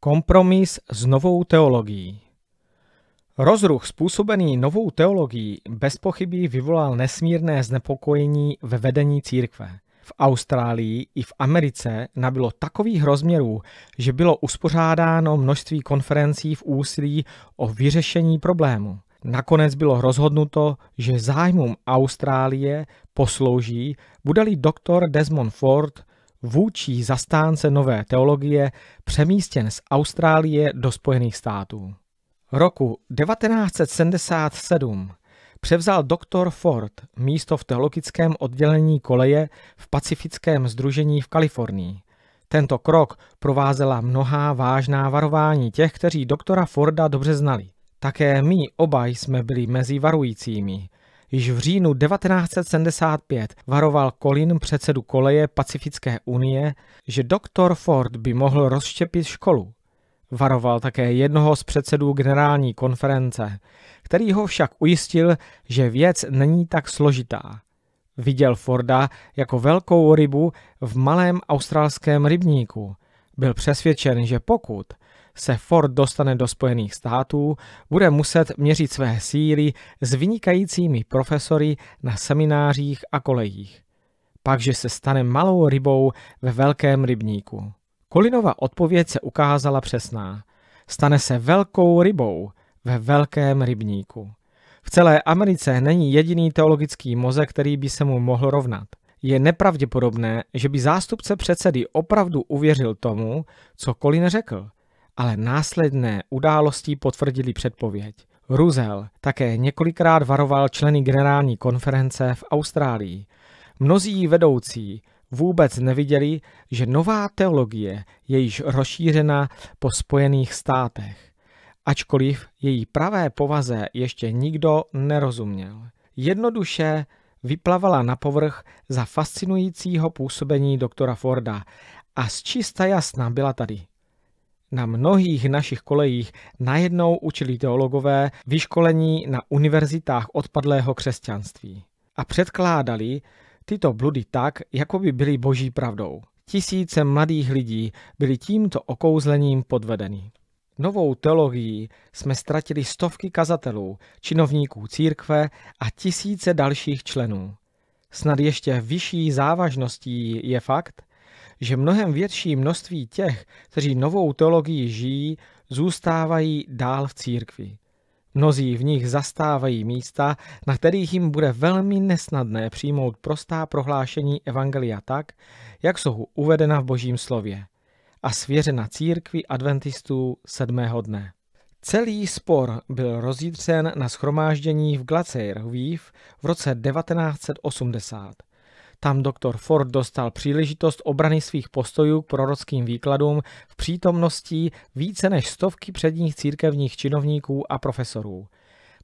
Kompromis s novou teologií. Rozruch způsobený novou teologií bez pochybí vyvolal nesmírné znepokojení ve vedení církve. V Austrálii i v Americe nabylo takových rozměrů, že bylo uspořádáno množství konferencí v úsilí o vyřešení problému. Nakonec bylo rozhodnuto, že zájmům Austrálie poslouží, budali doktor Desmond Ford vůči zastánce nové teologie přemístěn z Austrálie do Spojených států. Roku 1977 převzal doktor Ford místo v teologickém oddělení koleje v pacifickém združení v Kalifornii. Tento krok provázela mnohá vážná varování těch, kteří doktora Forda dobře znali. Také my oba jsme byli mezi varujícími, Již v říjnu 1975 varoval Colin předsedu koleje Pacifické unie, že doktor Ford by mohl rozštěpit školu. Varoval také jednoho z předsedů generální konference, který ho však ujistil, že věc není tak složitá. Viděl Forda jako velkou rybu v malém australském rybníku. Byl přesvědčen, že pokud – se Ford dostane do Spojených států, bude muset měřit své síly s vynikajícími profesory na seminářích a kolejích. Pakže se stane malou rybou ve velkém rybníku. Kolinova odpověď se ukázala přesná. Stane se velkou rybou ve velkém rybníku. V celé Americe není jediný teologický mozek, který by se mu mohl rovnat. Je nepravděpodobné, že by zástupce předsedy opravdu uvěřil tomu, co Colin řekl, ale následné události potvrdili předpověď. Ruzel také několikrát varoval členy generální konference v Austrálii. Mnozí vedoucí vůbec neviděli, že nová teologie je již rozšířena po Spojených státech, ačkoliv její pravé povaze ještě nikdo nerozuměl. Jednoduše vyplavala na povrch za fascinujícího působení doktora Forda a z čista jasna byla tady na mnohých našich kolejích najednou učili teologové vyškolení na univerzitách odpadlého křesťanství a předkládali tyto bludy tak, jako by byly boží pravdou. Tisíce mladých lidí byli tímto okouzlením podvedeni. Novou teologií jsme ztratili stovky kazatelů, činovníků církve a tisíce dalších členů. Snad ještě vyšší závažností je fakt, že mnohem větší množství těch, kteří novou teologii žijí, zůstávají dál v církvi. Mnozí v nich zastávají místa, na kterých jim bude velmi nesnadné přijmout prostá prohlášení Evangelia tak, jak jsou uvedena v Božím slově a svěřena církvi adventistů sedmého dne. Celý spor byl rozjítřen na schromáždění v Weave v roce 1980. Tam doktor Ford dostal příležitost obrany svých postojů k prorockým výkladům v přítomnosti více než stovky předních církevních činovníků a profesorů.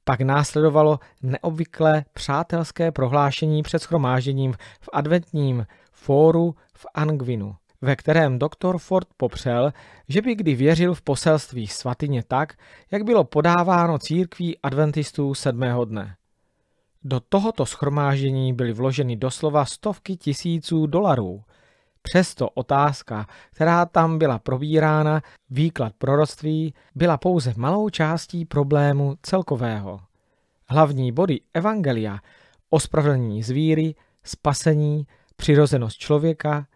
Pak následovalo neobvyklé přátelské prohlášení před schromážděním v adventním fóru v Angvinu ve kterém doktor Ford popřel, že by kdy věřil v poselství svatyně tak, jak bylo podáváno církví adventistů sedmého dne. Do tohoto schromáždění byly vloženy doslova stovky tisíců dolarů. Přesto otázka, která tam byla probírána, výklad proroctví, byla pouze malou částí problému celkového. Hlavní body Evangelia, ospravedlnění zvíry, spasení, přirozenost člověka,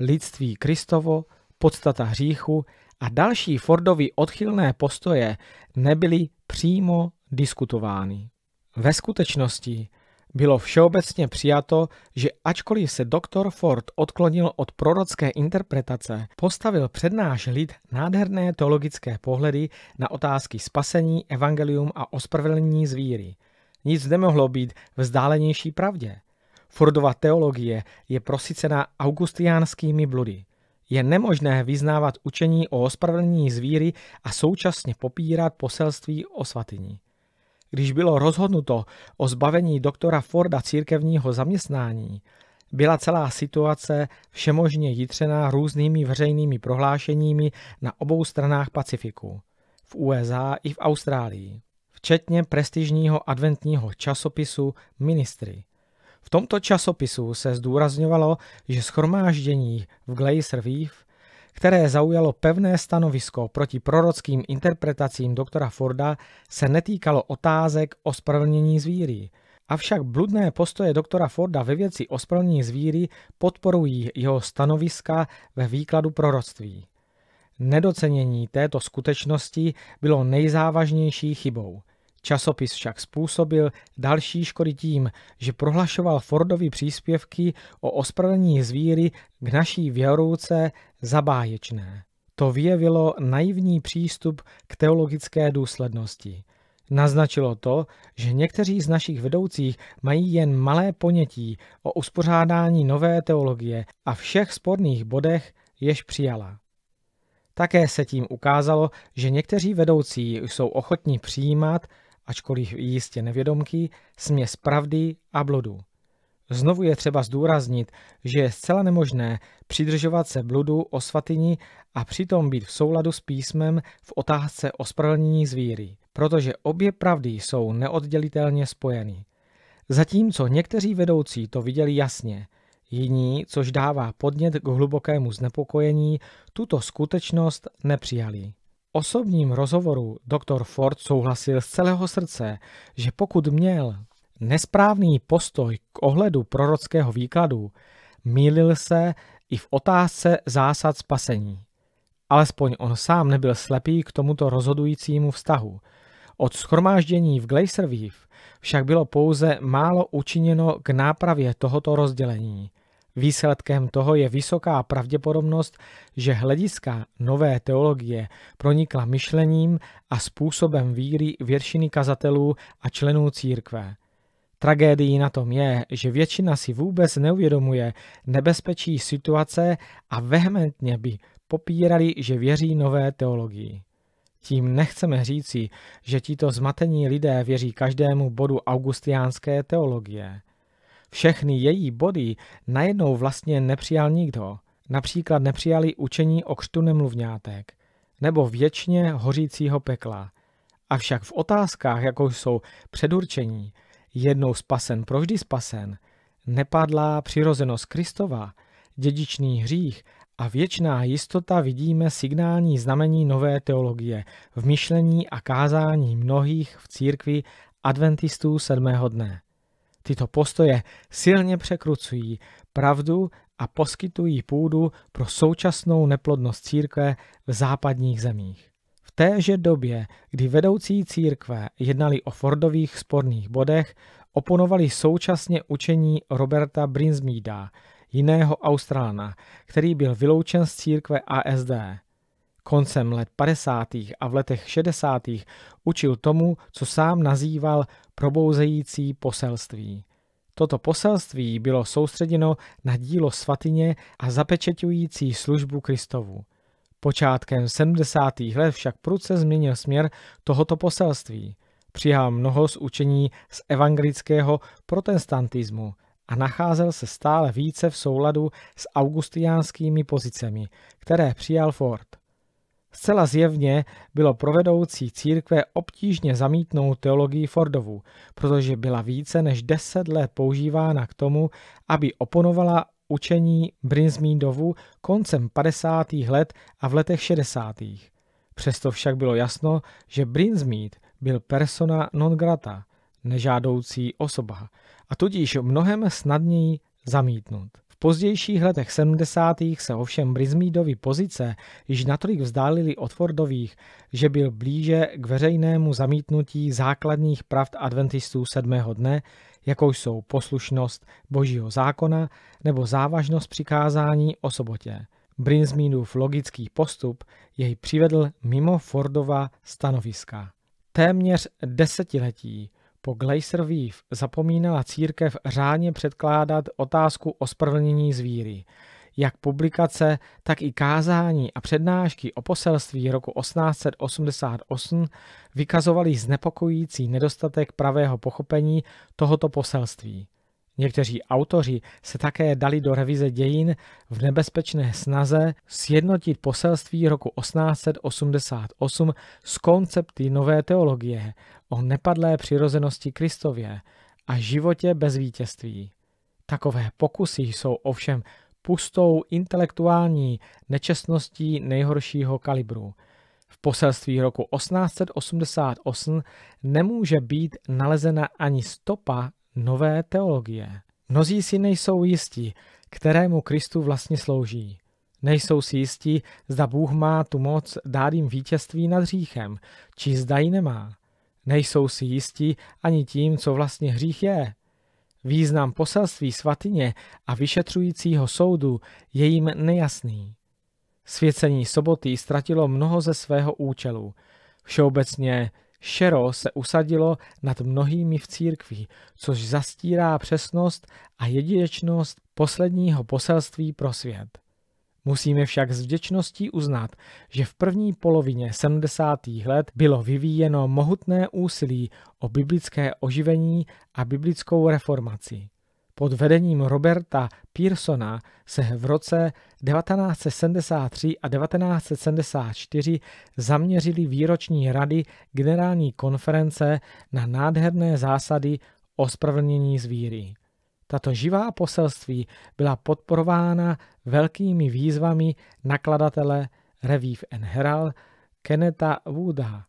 lidství Kristovo, podstata hříchu a další Fordovi odchylné postoje nebyly přímo diskutovány. Ve skutečnosti bylo všeobecně přijato, že ačkoliv se doktor Ford odklonil od prorocké interpretace, postavil před náš lid nádherné teologické pohledy na otázky spasení, evangelium a ospravedlnění zvíry. Nic nemohlo být vzdálenější pravdě. Fordova teologie je prosycena augustiánskými bludy. Je nemožné vyznávat učení o ospravedlnění zvíry a současně popírat poselství o svatyni když bylo rozhodnuto o zbavení doktora Forda církevního zaměstnání, byla celá situace všemožně jitřená různými veřejnými prohlášeními na obou stranách Pacifiku, v USA i v Austrálii, včetně prestižního adventního časopisu Ministry. V tomto časopisu se zdůrazňovalo, že schromáždění v Glacier Reef které zaujalo pevné stanovisko proti prorockým interpretacím doktora Forda, se netýkalo otázek o spravedlnění zvíří. Avšak bludné postoje doktora Forda ve věci ospravedlnění zvíří podporují jeho stanoviska ve výkladu proroctví. Nedocenění této skutečnosti bylo nejzávažnější chybou. Časopis však způsobil další škody tím, že prohlašoval Fordovi příspěvky o ospravedlnění zvíry k naší věrouce za báječné. To vyjevilo naivní přístup k teologické důslednosti. Naznačilo to, že někteří z našich vedoucích mají jen malé ponětí o uspořádání nové teologie a všech sporných bodech, jež přijala. Také se tím ukázalo, že někteří vedoucí jsou ochotní přijímat ačkoliv jistě nevědomky, směs pravdy a bludu. Znovu je třeba zdůraznit, že je zcela nemožné přidržovat se bludu o svatyni a přitom být v souladu s písmem v otázce ospravedlnění zvíry, protože obě pravdy jsou neoddělitelně spojeny. Zatímco někteří vedoucí to viděli jasně, jiní, což dává podnět k hlubokému znepokojení, tuto skutečnost nepřijali osobním rozhovoru doktor Ford souhlasil z celého srdce, že pokud měl nesprávný postoj k ohledu prorockého výkladu, mýlil se i v otázce zásad spasení. Alespoň on sám nebyl slepý k tomuto rozhodujícímu vztahu. Od schromáždění v Glacier Weave však bylo pouze málo učiněno k nápravě tohoto rozdělení. Výsledkem toho je vysoká pravděpodobnost, že hlediska nové teologie pronikla myšlením a způsobem víry většiny kazatelů a členů církve. Tragédií na tom je, že většina si vůbec neuvědomuje nebezpečí situace a vehementně by popírali, že věří nové teologii. Tím nechceme říci, že tito zmatení lidé věří každému bodu augustiánské teologie. Všechny její body najednou vlastně nepřijal nikdo. Například nepřijali učení o křtu nemluvňátek nebo věčně hořícího pekla. Avšak v otázkách, jako jsou předurčení, jednou spasen, provždy spasen, nepadlá přirozenost Kristova, dědičný hřích a věčná jistota vidíme signální znamení nové teologie v myšlení a kázání mnohých v církvi adventistů sedmého dne. Tyto postoje silně překrucují pravdu a poskytují půdu pro současnou neplodnost církve v západních zemích. V téže době, kdy vedoucí církve jednali o Fordových sporných bodech, oponovali současně učení Roberta Brinsmída, jiného Australana, který byl vyloučen z církve ASD. Koncem let 50. a v letech 60. učil tomu, co sám nazýval probouzející poselství. Toto poselství bylo soustředěno na dílo svatyně a zapečeťující službu Kristovu. Počátkem 70. let však prudce změnil směr tohoto poselství. Přijal mnoho z učení z evangelického protestantismu a nacházel se stále více v souladu s augustiánskými pozicemi, které přijal Ford. Zcela zjevně bylo provedoucí církve obtížně zamítnout teologii Fordovu, protože byla více než deset let používána k tomu, aby oponovala učení Brinsmeadovu koncem 50. let a v letech 60. Přesto však bylo jasno, že Brinsmead byl persona non grata, nežádoucí osoba, a tudíž mnohem snadněji zamítnut pozdějších letech 70. se ovšem Brismeadovy pozice již natolik vzdálily od Fordových, že byl blíže k veřejnému zamítnutí základních pravd adventistů sedmého dne, jako jsou poslušnost božího zákona nebo závažnost přikázání o sobotě. Brinsmeadův logický postup jej přivedl mimo Fordova stanoviska. Téměř desetiletí po Glacerový zapomínala církev řádně předkládat otázku ospravedlnění zvíří. Jak publikace, tak i kázání a přednášky o poselství roku 1888 vykazovaly znepokojící nedostatek pravého pochopení tohoto poselství. Někteří autoři se také dali do revize dějin v nebezpečné snaze sjednotit poselství roku 1888 s koncepty nové teologie, o nepadlé přirozenosti Kristově a životě bez vítězství. Takové pokusy jsou ovšem pustou intelektuální nečestností nejhoršího kalibru. V poselství roku 1888 nemůže být nalezena ani stopa nové teologie. Mnozí si nejsou jistí, kterému Kristu vlastně slouží. Nejsou si jistí, zda Bůh má tu moc dát jim vítězství nad říchem, či zda ji nemá. Nejsou si jistí ani tím, co vlastně hřích je. Význam poselství svatyně a vyšetřujícího soudu je jim nejasný. Svěcení soboty ztratilo mnoho ze svého účelu. Všeobecně šero se usadilo nad mnohými v církvi, což zastírá přesnost a jedinečnost posledního poselství pro svět. Musíme však s vděčností uznat, že v první polovině 70. let bylo vyvíjeno mohutné úsilí o biblické oživení a biblickou reformaci. Pod vedením Roberta Pearsona se v roce 1973 a 1974 zaměřili výroční rady generální konference na nádherné zásady o zvíry. Tato živá poselství byla podporována velkými výzvami nakladatele Revive and Herald Keneta Wooda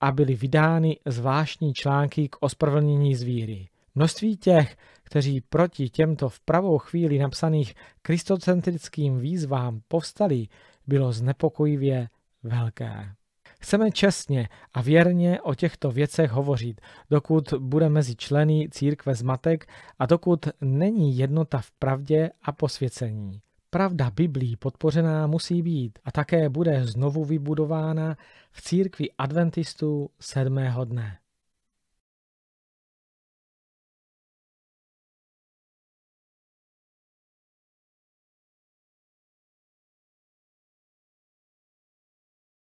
a byly vydány zvláštní články k ospravedlnění zvíří. Množství těch, kteří proti těmto v pravou chvíli napsaných kristocentrickým výzvám povstali, bylo znepokojivě velké. Chceme čestně a věrně o těchto věcech hovořit, dokud bude mezi členy církve zmatek a dokud není jednota v pravdě a posvěcení. Pravda Biblí podpořená musí být a také bude znovu vybudována v církvi adventistů sedmého dne.